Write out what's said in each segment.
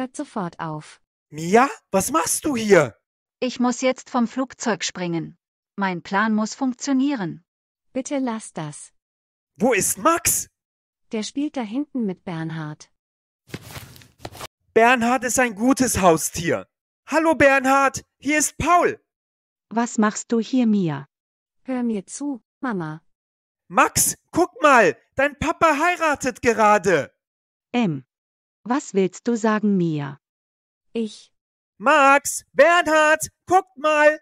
hört sofort auf. Mia, was machst du hier? Ich muss jetzt vom Flugzeug springen. Mein Plan muss funktionieren. Bitte lass das. Wo ist Max? Der spielt da hinten mit Bernhard. Bernhard ist ein gutes Haustier. Hallo Bernhard, hier ist Paul. Was machst du hier, Mia? Hör mir zu, Mama. Max, guck mal, dein Papa heiratet gerade. M. Was willst du sagen, Mia? Ich. Max, Bernhard, guckt mal!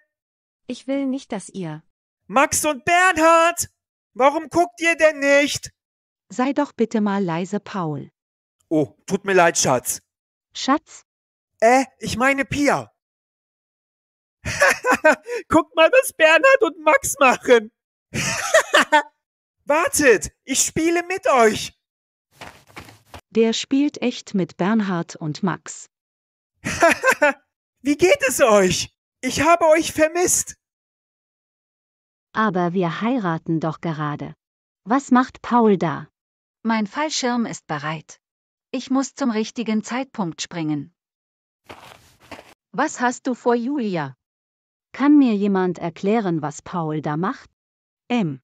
Ich will nicht, dass ihr. Max und Bernhard! Warum guckt ihr denn nicht? Sei doch bitte mal leise, Paul. Oh, tut mir leid, Schatz. Schatz? Äh, ich meine Pia. Guckt mal, was Bernhard und Max machen. Wartet, ich spiele mit euch. Wer spielt echt mit Bernhard und Max? Wie geht es euch? Ich habe euch vermisst. Aber wir heiraten doch gerade. Was macht Paul da? Mein Fallschirm ist bereit. Ich muss zum richtigen Zeitpunkt springen. Was hast du vor, Julia? Kann mir jemand erklären, was Paul da macht? M.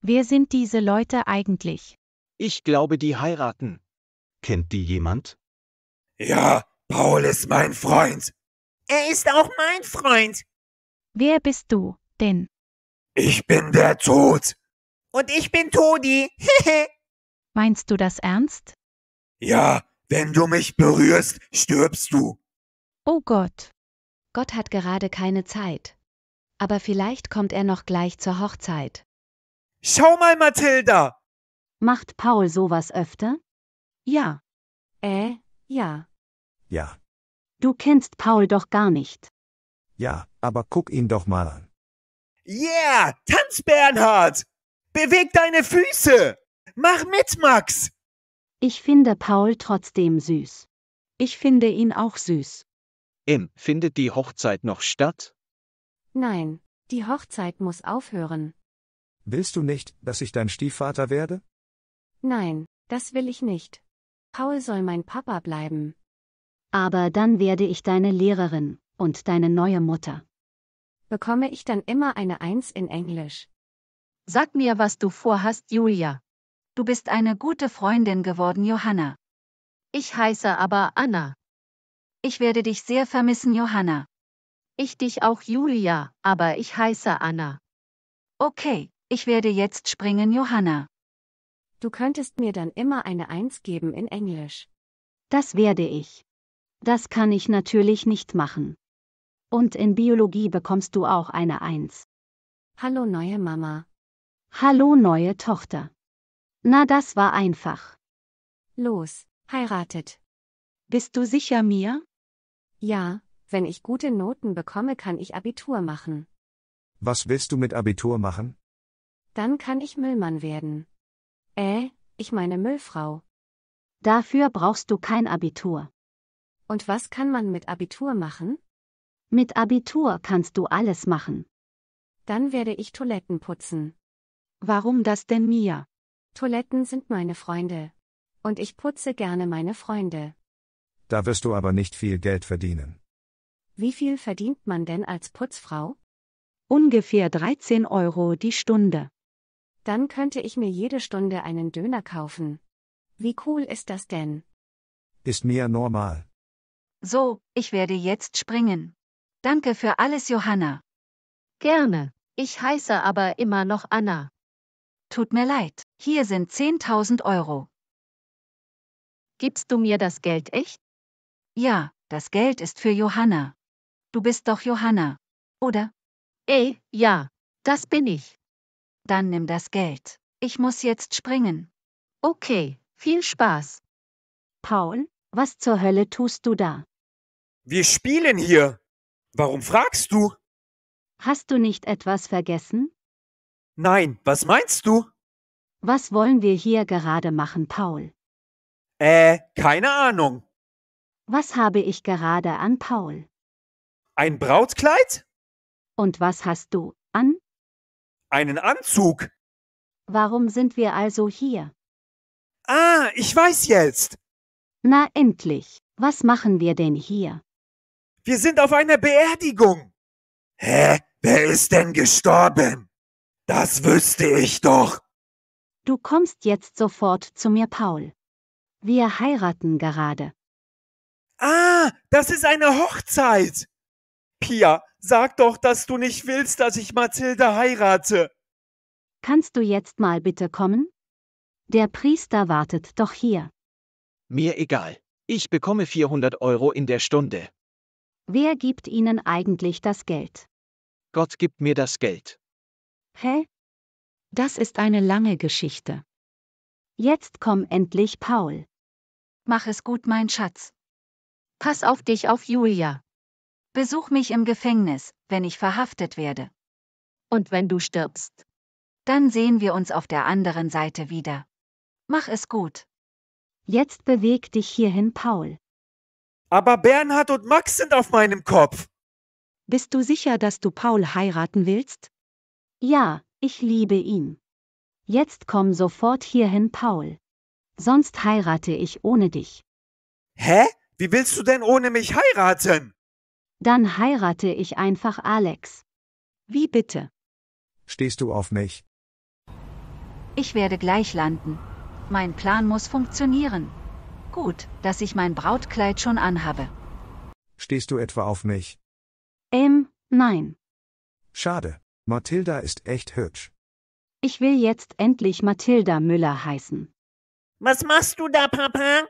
Wer sind diese Leute eigentlich? Ich glaube, die heiraten. Kennt die jemand? Ja, Paul ist mein Freund. Er ist auch mein Freund. Wer bist du denn? Ich bin der Tod. Und ich bin Todi. Meinst du das ernst? Ja, wenn du mich berührst, stirbst du. Oh Gott. Gott hat gerade keine Zeit. Aber vielleicht kommt er noch gleich zur Hochzeit. Schau mal, Mathilda! Macht Paul sowas öfter? Ja. Äh, ja. Ja. Du kennst Paul doch gar nicht. Ja, aber guck ihn doch mal an. Yeah! Tanz, Bernhard! Beweg deine Füße! Mach mit, Max! Ich finde Paul trotzdem süß. Ich finde ihn auch süß. Im, findet die Hochzeit noch statt? Nein, die Hochzeit muss aufhören. Willst du nicht, dass ich dein Stiefvater werde? Nein, das will ich nicht. Paul soll mein Papa bleiben. Aber dann werde ich deine Lehrerin und deine neue Mutter. Bekomme ich dann immer eine Eins in Englisch? Sag mir, was du vorhast, Julia. Du bist eine gute Freundin geworden, Johanna. Ich heiße aber Anna. Ich werde dich sehr vermissen, Johanna. Ich dich auch, Julia, aber ich heiße Anna. Okay, ich werde jetzt springen, Johanna. Du könntest mir dann immer eine Eins geben in Englisch. Das werde ich. Das kann ich natürlich nicht machen. Und in Biologie bekommst du auch eine Eins. Hallo neue Mama. Hallo neue Tochter. Na, das war einfach. Los, heiratet. Bist du sicher mir? Ja, wenn ich gute Noten bekomme, kann ich Abitur machen. Was willst du mit Abitur machen? Dann kann ich Müllmann werden. Äh, ich meine Müllfrau. Dafür brauchst du kein Abitur. Und was kann man mit Abitur machen? Mit Abitur kannst du alles machen. Dann werde ich Toiletten putzen. Warum das denn Mia? Toiletten sind meine Freunde. Und ich putze gerne meine Freunde. Da wirst du aber nicht viel Geld verdienen. Wie viel verdient man denn als Putzfrau? Ungefähr 13 Euro die Stunde. Dann könnte ich mir jede Stunde einen Döner kaufen. Wie cool ist das denn? Ist mir normal. So, ich werde jetzt springen. Danke für alles, Johanna. Gerne. Ich heiße aber immer noch Anna. Tut mir leid, hier sind 10.000 Euro. Gibst du mir das Geld echt? Ja, das Geld ist für Johanna. Du bist doch Johanna, oder? Ey, ja, das bin ich. Dann nimm das Geld. Ich muss jetzt springen. Okay, viel Spaß. Paul, was zur Hölle tust du da? Wir spielen hier. Warum fragst du? Hast du nicht etwas vergessen? Nein, was meinst du? Was wollen wir hier gerade machen, Paul? Äh, keine Ahnung. Was habe ich gerade an, Paul? Ein Brautkleid? Und was hast du an? einen Anzug. Warum sind wir also hier? Ah, ich weiß jetzt. Na endlich, was machen wir denn hier? Wir sind auf einer Beerdigung. Hä? Wer ist denn gestorben? Das wüsste ich doch. Du kommst jetzt sofort zu mir, Paul. Wir heiraten gerade. Ah, das ist eine Hochzeit. Pia, Sag doch, dass du nicht willst, dass ich Mathilde heirate. Kannst du jetzt mal bitte kommen? Der Priester wartet doch hier. Mir egal. Ich bekomme 400 Euro in der Stunde. Wer gibt Ihnen eigentlich das Geld? Gott gibt mir das Geld. Hä? Das ist eine lange Geschichte. Jetzt komm endlich, Paul. Mach es gut, mein Schatz. Pass auf dich auf, Julia. Besuch mich im Gefängnis, wenn ich verhaftet werde. Und wenn du stirbst. Dann sehen wir uns auf der anderen Seite wieder. Mach es gut. Jetzt beweg dich hierhin, Paul. Aber Bernhard und Max sind auf meinem Kopf. Bist du sicher, dass du Paul heiraten willst? Ja, ich liebe ihn. Jetzt komm sofort hierhin, Paul. Sonst heirate ich ohne dich. Hä? Wie willst du denn ohne mich heiraten? Dann heirate ich einfach Alex. Wie bitte? Stehst du auf mich? Ich werde gleich landen. Mein Plan muss funktionieren. Gut, dass ich mein Brautkleid schon anhabe. Stehst du etwa auf mich? Ähm, nein. Schade, Mathilda ist echt hübsch. Ich will jetzt endlich Mathilda Müller heißen. Was machst du da, Papa?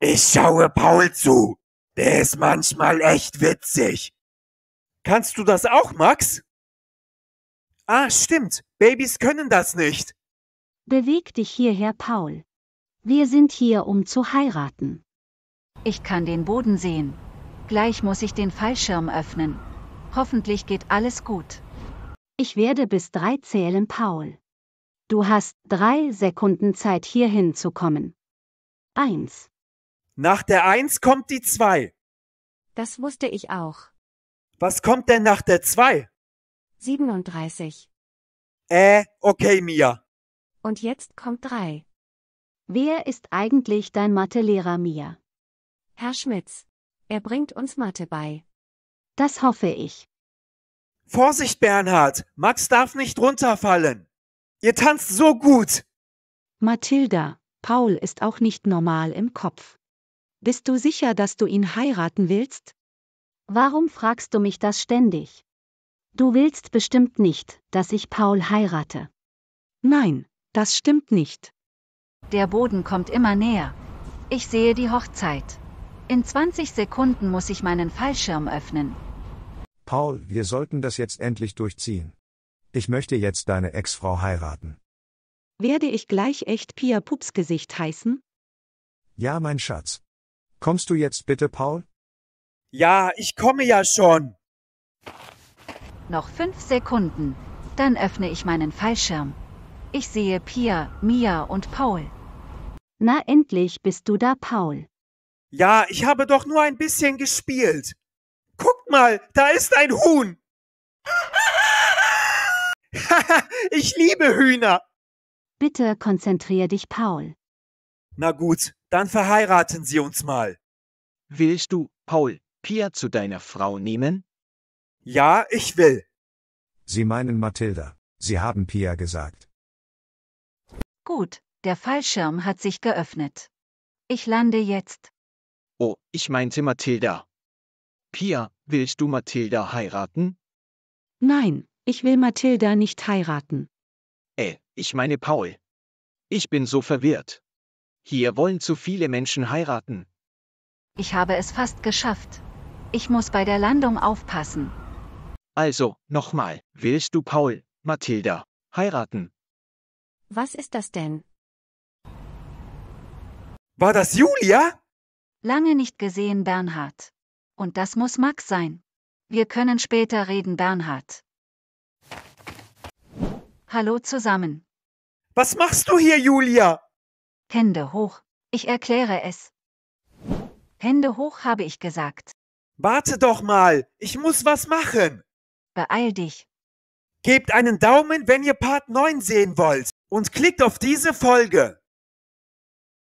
Ich schaue Paul zu. Der ist manchmal echt witzig. Kannst du das auch, Max? Ah, stimmt. Babys können das nicht. Beweg dich hierher, Paul. Wir sind hier, um zu heiraten. Ich kann den Boden sehen. Gleich muss ich den Fallschirm öffnen. Hoffentlich geht alles gut. Ich werde bis drei zählen, Paul. Du hast drei Sekunden Zeit, hier hinzukommen. Eins. Nach der Eins kommt die Zwei. Das wusste ich auch. Was kommt denn nach der Zwei? 37. Äh, okay, Mia. Und jetzt kommt drei. Wer ist eigentlich dein Mathelehrer, Mia? Herr Schmitz. Er bringt uns Mathe bei. Das hoffe ich. Vorsicht, Bernhard! Max darf nicht runterfallen! Ihr tanzt so gut! Mathilda, Paul ist auch nicht normal im Kopf. Bist du sicher, dass du ihn heiraten willst? Warum fragst du mich das ständig? Du willst bestimmt nicht, dass ich Paul heirate. Nein, das stimmt nicht. Der Boden kommt immer näher. Ich sehe die Hochzeit. In 20 Sekunden muss ich meinen Fallschirm öffnen. Paul, wir sollten das jetzt endlich durchziehen. Ich möchte jetzt deine Ex-Frau heiraten. Werde ich gleich echt Pia Pups Gesicht heißen? Ja, mein Schatz. Kommst du jetzt bitte, Paul? Ja, ich komme ja schon. Noch fünf Sekunden. Dann öffne ich meinen Fallschirm. Ich sehe Pia, Mia und Paul. Na endlich bist du da, Paul. Ja, ich habe doch nur ein bisschen gespielt. Guck mal, da ist ein Huhn. ich liebe Hühner. Bitte konzentrier dich, Paul. Na gut, dann verheiraten Sie uns mal. Willst du, Paul, Pia zu deiner Frau nehmen? Ja, ich will. Sie meinen Mathilda. Sie haben Pia gesagt. Gut, der Fallschirm hat sich geöffnet. Ich lande jetzt. Oh, ich meinte Mathilda. Pia, willst du Mathilda heiraten? Nein, ich will Mathilda nicht heiraten. Äh, ich meine Paul. Ich bin so verwirrt. Hier wollen zu viele Menschen heiraten. Ich habe es fast geschafft. Ich muss bei der Landung aufpassen. Also, nochmal, willst du Paul, Mathilda, heiraten? Was ist das denn? War das Julia? Lange nicht gesehen, Bernhard. Und das muss Max sein. Wir können später reden, Bernhard. Hallo zusammen. Was machst du hier, Julia? Hände hoch. Ich erkläre es. Hände hoch, habe ich gesagt. Warte doch mal. Ich muss was machen. Beeil dich. Gebt einen Daumen, wenn ihr Part 9 sehen wollt. Und klickt auf diese Folge.